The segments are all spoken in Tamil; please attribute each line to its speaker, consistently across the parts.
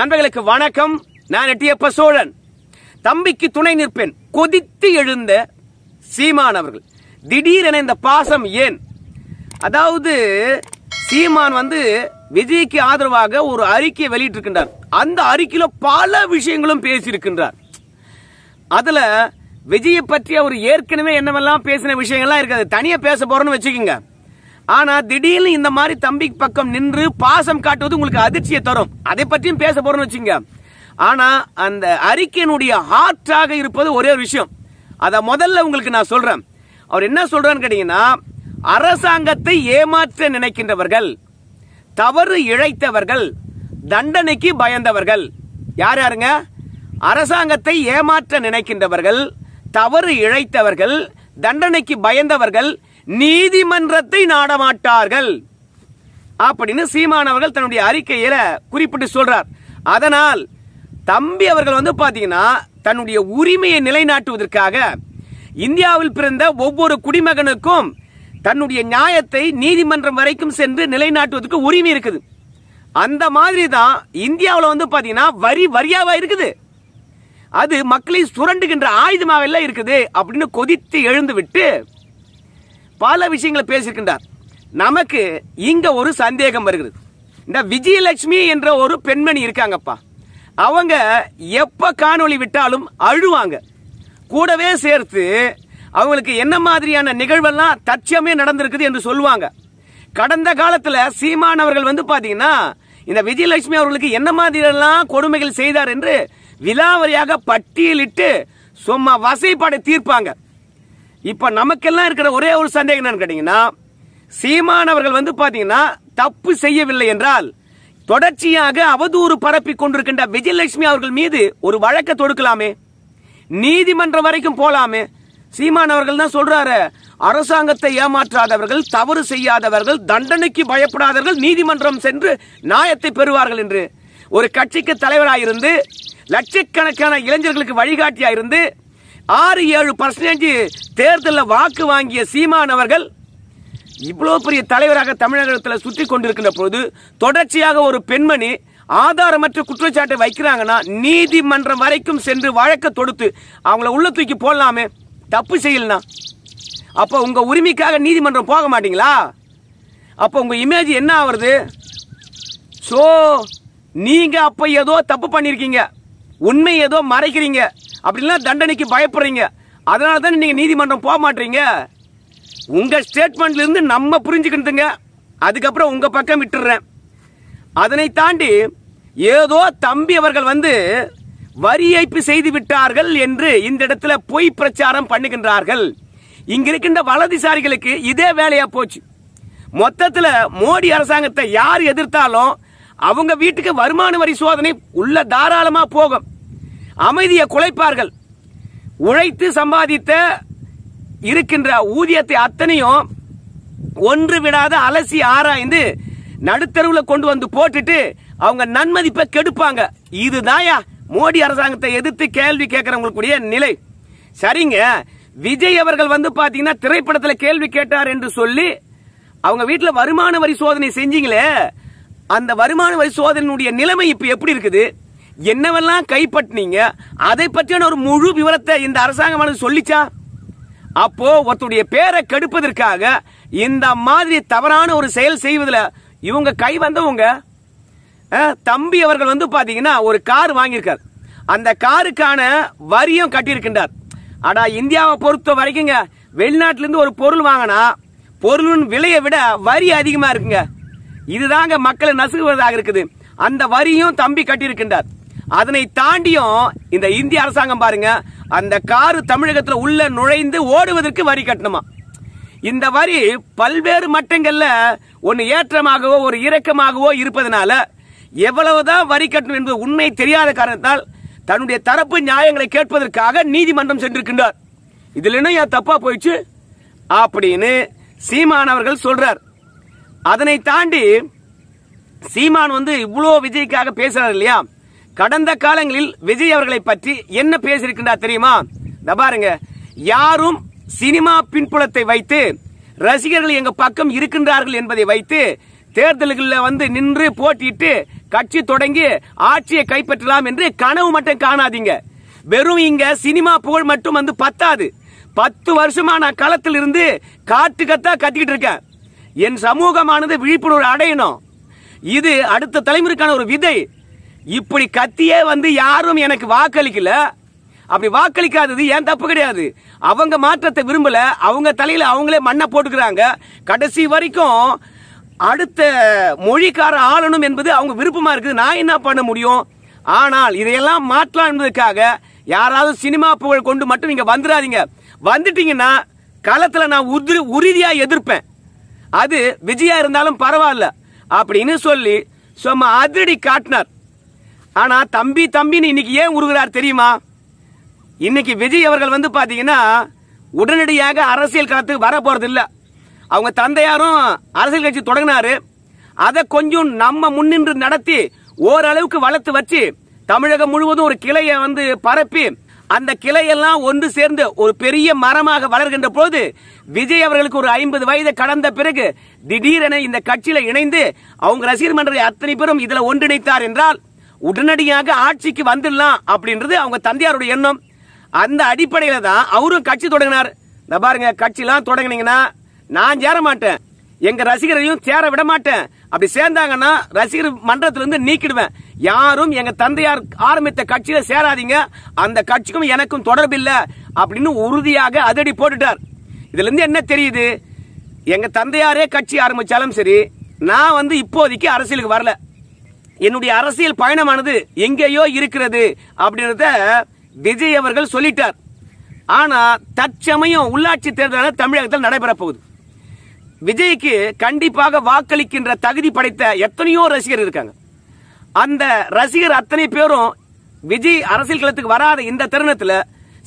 Speaker 1: நண்பர்களுக்கு வணக்கம் நான் எட்டியப்ப சோழன் தம்பிக்கு துணை நிற்பேன் கொதித்து எழுந்த சீமான் அவர்கள் திடீரென இந்த பாசம் ஏன் அதாவது சீமான் வந்து விஜய்க்கு ஆதரவாக ஒரு அறிக்கையை வெளியிட்டிருக்கின்றார் அந்த அறிக்கையில பல விஷயங்களும் பேசியிருக்கின்றார் அதுல விஜயை பற்றி அவர் ஏற்கனவே என்னவெல்லாம் பேசின விஷயங்கள்லாம் இருக்காது தனியா பேச போறோம்னு வச்சுக்கோங்க ஆனா திடீர்னு இந்த மாதிரி தம்பி பக்கம் நின்று பாசம் காட்டுவது உங்களுக்கு அதிர்ச்சியை தரும் அதை பற்றியும் பேச போறோம் வச்சுங்க ஆனா அந்த அறிக்கையினுடைய ஹார்ட்டாக இருப்பது ஒரே ஒரு விஷயம் அதை முதல்ல உங்களுக்கு நான் சொல்றேன் அவர் என்ன சொல்றான்னு கேட்டீங்கன்னா அரசாங்கத்தை ஏமாற்ற நினைக்கின்றவர்கள் தவறு இழைத்தவர்கள் தண்டனைக்கு பயந்தவர்கள் யார் யாருங்க அரசாங்கத்தை ஏமாற்ற நினைக்கின்றவர்கள் தவறு இழைத்தவர்கள் தண்டனைக்கு பயந்தவர்கள் நீதிமன்றத்தை நாடமாட்டார்கள் அப்படின்னு சீமானவர்கள் தன்னுடைய அறிக்கையில குறிப்பிட்டு சொல்றார் அதனால் தம்பி அவர்கள் வந்து பாத்தீங்கன்னா தன்னுடைய உரிமையை நிலைநாட்டுவதற்காக இந்தியாவில் பிறந்த ஒவ்வொரு குடிமகனுக்கும் தன்னுடைய நியாயத்தை நீதிமன்றம் வரைக்கும் சென்று நிலைநாட்டுவதற்கு உரிமை இருக்குது அந்த மாதிரி தான் இந்தியாவில் வந்து பார்த்தீங்கன்னா வரி வரியாவா இருக்குது அது மக்களை சுரண்டுகின்ற ஆயுதமாக இருக்குது அப்படின்னு கொதித்து எழுந்து விட்டு பல விஷயங்களை பேசியிருக்கின்றார் நமக்கு இங்க ஒரு சந்தேகம் வருகிறது இந்த விஜயலட்சுமி என்ற ஒரு பெண்மணி இருக்காங்கப்பா அவங்க எப்ப காணொளி விட்டாலும் அழுவாங்க கூடவே சேர்த்து அவங்களுக்கு என்ன மாதிரியான நிகழ்வெல்லாம் தட்சியமே நடந்திருக்குது என்று சொல்லுவாங்க கடந்த காலத்துல சீமானவர்கள் வந்து பாத்தீங்கன்னா இந்த விஜயலட்சுமி அவர்களுக்கு என்ன மாதிரியெல்லாம் கொடுமைகள் செய்தார் என்று விலாவரியாக பட்டியலிட்டு சும்மா வசைப்பாடு தீர்ப்பாங்க இப்ப நமக்கெல்லாம் இருக்கிற ஒரே ஒரு சந்தேகம் என்னன்னு கேட்டீங்கன்னா சீமான் அவர்கள் வந்து பாத்தீங்கன்னா தப்பு செய்யவில்லை என்றால் தொடர்ச்சியாக அவதூறு பரப்பி கொண்டிருக்கின்ற விஜயலட்சுமி அவர்கள் மீது ஒரு வழக்கை தொடுக்கலாமே நீதிமன்றம் வரைக்கும் போலாமே சீமான் அவர்கள் தான் சொல்றாரு அரசாங்கத்தை ஏமாற்றாதவர்கள் தவறு செய்யாதவர்கள் தண்டனைக்கு பயப்படாதவர்கள் நீதிமன்றம் சென்று நியாயத்தை பெறுவார்கள் என்று ஒரு கட்சிக்கு தலைவராயிருந்து லட்சக்கணக்கான இளைஞர்களுக்கு வழிகாட்டியாயிருந்து ஆறு ஏழு பர்சன்டேஜ் தேர்தலில் வாக்கு வாங்கிய சீமான் அவர்கள் இவ்வளோ பெரிய தலைவராக தமிழகத்தில் சுற்றி கொண்டிருக்கின்ற பொழுது தொடர்ச்சியாக ஒரு பெண்மணி ஆதாரமற்ற குற்றச்சாட்டை வைக்கிறாங்கன்னா நீதிமன்றம் வரைக்கும் சென்று வழக்கை தொடுத்து அவங்கள உள்ள தூக்கி போடலாமே தப்பு செய்யலாம் அப்போ உங்கள் உரிமைக்காக நீதிமன்றம் போக மாட்டீங்களா அப்போ உங்கள் இமேஜ் என்ன ஆகுறது ஸோ நீங்கள் அப்போ ஏதோ தப்பு பண்ணியிருக்கீங்க உண்மை ஏதோ மறைக்கிறீங்க அப்படின்னா தண்டனைக்கு பயப்படுறீங்க அதனால தான் நீங்கள் நீதிமன்றம் போக மாட்டீங்க உங்கள் ஸ்டேட்மெண்ட்லேருந்து நம்ம புரிஞ்சுக்கிட்டுங்க அதுக்கப்புறம் உங்கள் பக்கம் விட்டுடுறேன் அதனை தாண்டி ஏதோ தம்பி அவர்கள் வந்து வரி ஏய்ப்பு செய்து விட்டார்கள் என்று இந்த இடத்துல பொய் பிரச்சாரம் பண்ணுகின்றார்கள் இங்க இருக்கின்ற வலதுசாரிகளுக்கு இதே வேலையா போச்சு மொத்தத்தில் மோடி அரசாங்கத்தை யார் எதிர்த்தாலும் அவங்க வீட்டுக்கு வருமான வரி சோதனை உள்ள தாராளமா போகும் அமைதியை குலைப்பார்கள் உழைத்து சம்பாதித்த இருக்கின்ற ஊதியத்தை அத்தனையும் ஒன்று விடாத அலசி ஆராய்ந்து நடுத்தருவில் கொண்டு வந்து போட்டுட்டு அவங்க நன்மதிப்பை கெடுப்பாங்க இதுதான் மோடி அரசாங்கத்தை எதிர்த்து கேள்வி கேட்கறவங்களுக்குடைய நிலை சரிங்க விஜய் அவர்கள் வந்து பாத்தீங்கன்னா திரைப்படத்தில் கேள்வி கேட்டார் என்று சொல்லி அவங்க வீட்டில் வருமான வரி சோதனை செஞ்சீங்களே அந்த வருமான வரி சோதனையுடைய நிலைமை இப்ப எப்படி இருக்குது என்னவெல்லாம் கைப்பற்றினீங்க அதை பற்றியான ஒரு முழு விவரத்தை இந்த அரசாங்கமானது சொல்லிச்சா அப்போ ஒருத்தருடைய பேரை கெடுப்பதற்காக இந்த மாதிரி தவறான ஒரு செயல் செய்வதில் இவங்க கை வந்தவங்க தம்பி அவர்கள் வந்து பார்த்தீங்கன்னா ஒரு கார் வாங்கியிருக்கார் அந்த காருக்கான வரியும் கட்டியிருக்கின்றார் ஆனா இந்தியாவை பொறுத்த வரைக்குங்க வெளிநாட்டிலிருந்து ஒரு பொருள் வாங்கினா பொருளின் விலையை விட வரி அதிகமாக இருக்குங்க இதுதாங்க மக்களை நசுகுவதாக இருக்குது அந்த வரியும் தம்பி கட்டியிருக்கின்றார் அதனை தாண்டியும் இந்த இந்திய அரசாங்கம் பாருங்க அந்த காரு தமிழகத்தில் உள்ள நுழைந்து ஓடுவதற்கு வரி கட்டணுமா இந்த வரி பல்வேறு மட்டங்கள்ல ஒன்று ஏற்றமாகவோ ஒரு இறக்கமாகவோ இருப்பதனால எவ்வளவுதான் வரி கட்டணும் என்பது உண்மை தெரியாத காரணத்தால் தன்னுடைய தரப்பு நியாயங்களை கேட்பதற்காக நீதிமன்றம் சென்றிருக்கின்றார் இதுல என்ன தப்பா போயிடுச்சு அப்படின்னு சீமான் அவர்கள் சொல்றார் அதனை தாண்டி சீமான் வந்து இவ்வளோ விஜய்க்காக பேசுறாரு இல்லையா கடந்த காலங்களில் விஜய் அவர்களை பற்றி என்ன பேசியிருக்கின்றார் தெரியுமா இந்த பாருங்க யாரும் சினிமா பின்புலத்தை வைத்து ரசிகர்கள் எங்க பக்கம் இருக்கின்றார்கள் என்பதை வைத்து தேர்தல்களில் வந்து நின்று போட்டியிட்டு கட்சி தொடங்கி ஆட்சியை கைப்பற்றலாம் என்று கனவு மட்டும் காணாதீங்க வெறும் இங்க சினிமா புகழ் மட்டும் வந்து பத்தாது பத்து வருஷமா நான் களத்தில் இருந்து காட்டு கத்தா கத்திக்கிட்டு இருக்கேன் என் சமூகமானது விழிப்புணர்வு அடையணும் இது அடுத்த தலைமுறைக்கான ஒரு விதை இப்படி கத்தியே வந்து யாரும் எனக்கு வாக்களிக்கல அப்படி வாக்களிக்காதது ஏன் தப்பு கிடையாது அவங்க மாற்றத்தை விரும்பல அவங்க தலையில அவங்களே மண்ணை போட்டுக்கிறாங்க கடைசி வரைக்கும் அடுத்த மொழிக்கார ஆளணும் என்பது அவங்க விருப்பமா இருக்குது நான் என்ன பண்ண முடியும் ஆனால் இதையெல்லாம் மாற்றலாம் என்பதற்காக யாராவது சினிமா புகழ் கொண்டு மட்டும் இங்க வந்துடாதீங்க வந்துட்டீங்கன்னா களத்துல நான் உதிரி உறுதியா எதிர்ப்பேன் அது விஜயா இருந்தாலும் பரவாயில்ல அப்படின்னு சொல்லி சும்மா அதிரடி காட்டினார் ஆனா தம்பி தம்பின்னு இன்னைக்கு ஏன் உருகிறார் தெரியுமா இன்னைக்கு விஜய் அவர்கள் வந்து பாத்தீங்கன்னா உடனடியாக அரசியல் களத்துக்கு வர போறது இல்ல அவங்க தந்தையாரும் அரசியல் கட்சி தொடங்கினாரு அதை கொஞ்சம் நம்ம முன்னின்று நடத்தி ஓரளவுக்கு வளர்த்து வச்சு தமிழகம் முழுவதும் ஒரு கிளையை வந்து பரப்பி அந்த கிளையெல்லாம் ஒன்று சேர்ந்து ஒரு பெரிய மரமாக வளர்கின்ற போது விஜய் அவர்களுக்கு ஒரு ஐம்பது வயது கடந்த பிறகு திடீரென இந்த கட்சியில இணைந்து அவங்க ரசிகர் மன்ற அத்தனை பேரும் இதுல ஒன்றிணைத்தார் என்றால் உடனடியாக ஆட்சிக்கு வந்துடலாம் அப்படின்றது அவங்க தந்தையாருடைய எண்ணம் அந்த அடிப்படையில தான் அவரும் கட்சி தொடங்கினார் இந்த பாருங்க கட்சிலாம் தொடங்கினீங்கன்னா நான் சேர மாட்டேன் எங்க ரசிகரையும் சேர விட மாட்டேன் அப்படி சேர்ந்தாங்கன்னா ரசிகர் மன்றத்திலிருந்து நீக்கிடுவேன் யாரும் எங்க தந்தையார் ஆரம்பித்த கட்சியில சேராதீங்க அந்த கட்சிக்கும் எனக்கும் தொடர்பு இல்ல அப்படின்னு உறுதியாக அதடி போட்டுட்டார் இதுல இருந்து என்ன தெரியுது எங்க தந்தையாரே கட்சி ஆரம்பிச்சாலும் சரி நான் வந்து இப்போதைக்கு அரசியலுக்கு வரல என்னுடைய அரசியல் பயணமானது எங்கேயோ இருக்கிறது அப்படின்றத விஜய் அவர்கள் சொல்லிட்டார் ஆனா தற்சமயம் உள்ளாட்சி தேர்தலான தமிழகத்தில் நடைபெற போகுது விஜய்க்கு கண்டிப்பாக வாக்களிக்கின்ற தகுதி படைத்த எத்தனையோ ரசிகர் இருக்காங்க அந்த ரசிகர் அத்தனை பேரும் விஜய் அரசியல் களத்துக்கு வராத இந்த தருணத்தில்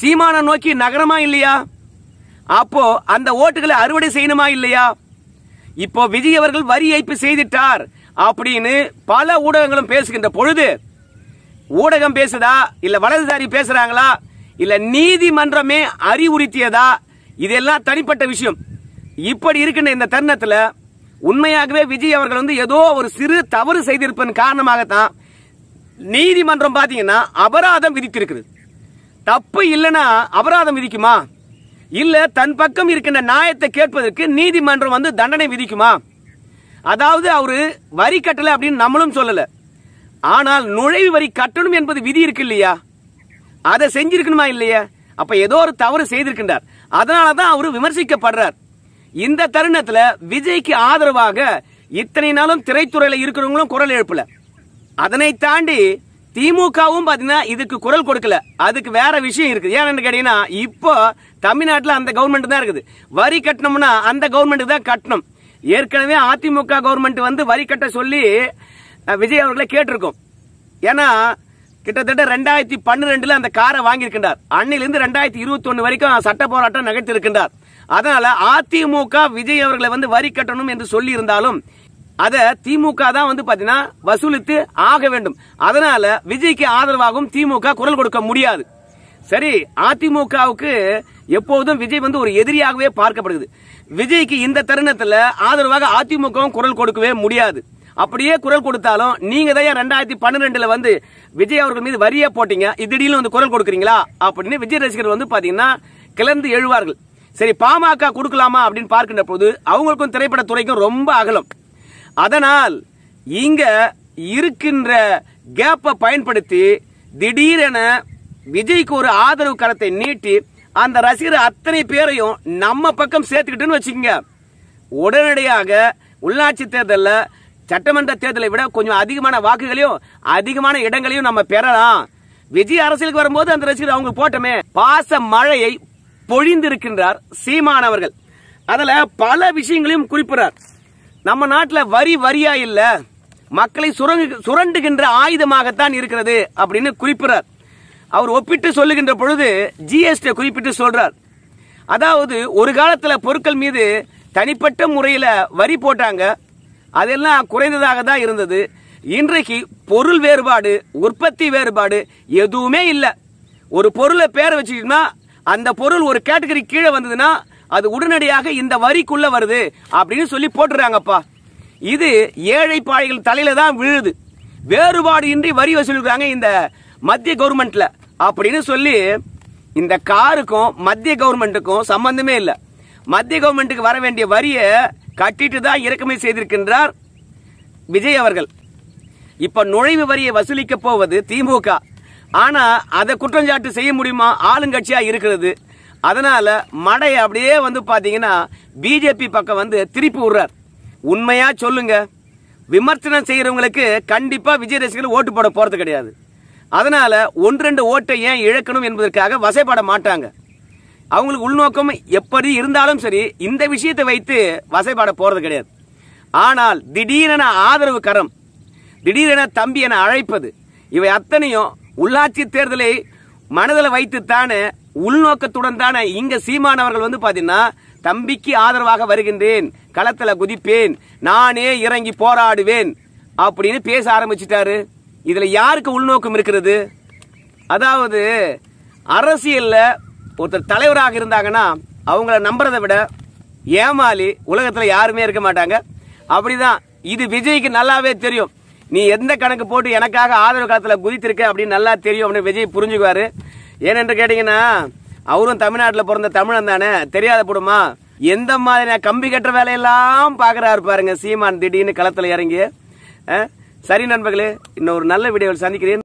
Speaker 1: சீமான நோக்கி நகரமா இல்லையா அப்போ அந்த ஓட்டுகளை அறுவடை செய்யணுமா இல்லையா இப்போ விஜய் அவர்கள் வரி ஏய்ப்பு செய்துட்டார் அப்படின்னு பல ஊடகங்களும் பேசுகின்ற பொழுது ஊடகம் பேசுதா இல்ல வலதுசாரி பேசுறாங்களா இல்ல நீதிமன்றமே அறிவுறுத்தியதா இதெல்லாம் தனிப்பட்ட விஷயம் இப்படி இருக்கின்ற இந்த தருணத்துல உண்மையாகவே விஜய் அவர்கள் வந்து ஏதோ ஒரு சிறு தவறு செய்திருப்பதன் காரணமாகத்தான் நீதிமன்றம் பாத்தீங்கன்னா அபராதம் விதித்திருக்கிறது தப்பு இல்லைன்னா அபராதம் விதிக்குமா இல்ல தன் பக்கம் இருக்கின்ற நியாயத்தை கேட்பதற்கு நீதிமன்றம் வந்து தண்டனை விதிக்குமா அதாவது அவரு வரி கட்டல அப்படின்னு நம்மளும் சொல்லல ஆனால் நுழைவு வரி கட்டணும் என்பது விதி இருக்கு இல்லையா அதை செஞ்சிருக்கணுமா இல்லையா அப்ப ஏதோ ஒரு தவறு செய்திருக்கின்றார் அதனாலதான் அவரு விமர்சிக்கப்படுறார் இந்த தருணத்துல விஜய்க்கு ஆதரவாக இத்தனை நாளும் திரைத்துறையில இருக்கிறவங்களும் குரல் எழுப்பல அதனை தாண்டி திமுகவும் இதுக்கு குரல் கொடுக்கல அதுக்கு வேற விஷயம் இருக்குது ஏன்னு கேட்டீங்கன்னா இப்போ தமிழ்நாட்டில் அந்த கவர்மெண்ட் தான் இருக்குது வரி கட்டணும்னா அந்த கவர்மெண்ட் தான் கட்டணும் ஏற்கனவே அதிமுக கவர்மெண்ட் வந்து வரி கட்ட சொல்லி விஜய் அவர்களை கேட்டிருக்கோம் ஏன்னா கிட்டத்தட்ட ரெண்டாயிரத்தி பன்னிரெண்டுல அந்த காரை வாங்கியிருக்கின்றார் அன்னிலிருந்து ரெண்டாயிரத்தி இருபத்தி ஒன்னு வரைக்கும் சட்ட போராட்டம் நகர்த்திருக்கின்றார் அதனால அதிமுக விஜய் அவர்களை வந்து வரி கட்டணும் என்று சொல்லி இருந்தாலும் அதை திமுக தான் வந்து பாத்தீங்கன்னா வசூலித்து ஆக வேண்டும் அதனால விஜய்க்கு ஆதரவாகவும் திமுக குரல் கொடுக்க முடியாது சரி அதிமுகவுக்கு எப்போதும் விஜய் வந்து ஒரு எதிரியாகவே பார்க்கப்படுது விஜய்க்கு இந்த தருணத்துல ஆதரவாக அதிமுகவும் குரல் கொடுக்கவே முடியாது அப்படியே குரல் கொடுத்தாலும் நீங்க தான் ரெண்டாயிரத்தி பன்னிரெண்டுல வந்து விஜய் அவர்கள் மீது வரியே போட்டீங்க இதிடீலும் வந்து குரல் கொடுக்குறீங்களா அப்படின்னு விஜய் ரசிகர் வந்து பாத்தீங்கன்னா கிளர்ந்து எழுவார்கள் சரி பாமக கொடுக்கலாமா அப்படின்னு பார்க்கின்ற போது அவங்களுக்கும் திரைப்பட துறைக்கும் ரொம்ப அகலம் அதனால் இங்க இருக்கின்ற கேப்பை பயன்படுத்தி திடீரென விஜய்க்கு ஒரு ஆதரவு கரத்தை நீட்டி அந்த ரசிகர் அத்தனை பேரையும் நம்ம பக்கம் சேர்த்துக்கிட்டுன்னு வச்சுக்கோங்க உடனடியாக உள்ளாட்சி தேர்தலில் சட்டமன்ற தேர்தலை விட கொஞ்சம் அதிகமான வாக்குகளையும் அதிகமான இடங்களையும் நம்ம பெறலாம் விஜய் அரசியலுக்கு வரும்போது அந்த ரசிகர் அவங்க போட்டமே பாச மழையை பொழிந்திருக்கின்றார் சீமானவர்கள் அதில் பல விஷயங்களையும் குறிப்பிடார் நம்ம நாட்டில் வரி வரியா இல்லை மக்களை சுரங்கு சுரண்டுகின்ற ஆயுதமாகத்தான் இருக்கிறது அப்படின்னு குறிப்பிடார் அவர் ஒப்பிட்டு சொல்லுகின்ற பொழுது ஜிஎஸ்டி குறிப்பிட்டு சொல்றார் அதாவது ஒரு காலத்தில் பொருட்கள் மீது தனிப்பட்ட முறையில் வரி போட்டாங்க அதெல்லாம் குறைந்ததாக தான் இருந்தது இன்றைக்கு பொருள் வேறுபாடு உற்பத்தி வேறுபாடு எதுவுமே இல்லை ஒரு பொருளை பேர வச்சுக்கிட்டோம்னா அந்த பொருள் ஒரு கேட்டகரி கீழே வந்ததுன்னா அது உடனடியாக இந்த வரிக்குள்ள வருது அப்படின்னு சொல்லி போட்டுறாங்கப்பா இது ஏழை பாழைகள் தலையில தான் விழுது வேறுபாடு இன்றி வரி வசூலிக்கிறாங்க இந்த மத்திய கவர்மெண்ட்ல அப்படின்னு சொல்லி இந்த காருக்கும் மத்திய கவர்மெண்ட்டுக்கும் சம்பந்தமே இல்லை மத்திய கவர்மெண்ட்டுக்கு வர வேண்டிய வரியை கட்டிட்டு தான் இறக்குமதி செய்திருக்கின்றார் விஜய் அவர்கள் இப்ப நுழைவு வரியை வசூலிக்க போவது திமுக ஆனா அதை குற்றஞ்சாட்டு செய்ய முடியுமா ஆளுங்கட்சியா இருக்கிறது அதனால மடை அப்படியே வந்து பாத்தீங்கன்னா பிஜேபி பக்கம் வந்து திருப்பி விடுறார் உண்மையா சொல்லுங்க விமர்சனம் செய்யறவங்களுக்கு கண்டிப்பா விஜய் ரசிகர்கள் ஓட்டு போட போறது கிடையாது அதனால ஒன்றெண்டு ஓட்டை ஏன் இழக்கணும் என்பதற்காக வசைப்பட மாட்டாங்க அவங்களுக்கு உள்நோக்கம் எப்படி இருந்தாலும் சரி இந்த விஷயத்தை வைத்து வசைப்பாட போறது கிடையாது ஆனால் திடீரென ஆதரவு கரம் திடீரென தம்பி என அழைப்பது இவை அத்தனையும் உள்ளாட்சி தேர்தலை மனதில் வைத்து தானே உள்நோக்கத்துடன் தானே இங்க சீமானவர்கள் வந்து பாத்தீங்கன்னா தம்பிக்கு ஆதரவாக வருகின்றேன் களத்தில் குதிப்பேன் நானே இறங்கி போராடுவேன் அப்படின்னு பேச ஆரம்பிச்சிட்டாரு இதில் யாருக்கு உள்நோக்கம் இருக்கிறது அதாவது அரசியலில் ஒருத்தர் தலைவராக இருந்தாங்கன்னா அவங்கள நம்புறதை விட ஏமாளி உலகத்தில் யாருமே இருக்க மாட்டாங்க அப்படிதான் இது விஜய்க்கு நல்லாவே தெரியும் நீ எந்த கணக்கு போட்டு எனக்காக ஆதரவு காலத்தில் குதித்திருக்க அப்படின்னு நல்லா தெரியும் அப்படின்னு விஜய் புரிஞ்சுக்குவாரு ஏனென்று கேட்டீங்கன்னா அவரும் தமிழ்நாட்டில் பிறந்த தமிழன் தானே தெரியாத போடுமா எந்த மாதிரியான கம்பி கட்டுற வேலையெல்லாம் பார்க்குறாரு பாருங்க சீமான் திடீர்னு களத்தில் இறங்கி சரி நண்பர்களே இன்னொரு நல்ல வீடியோவில் சந்திக்கிறேன்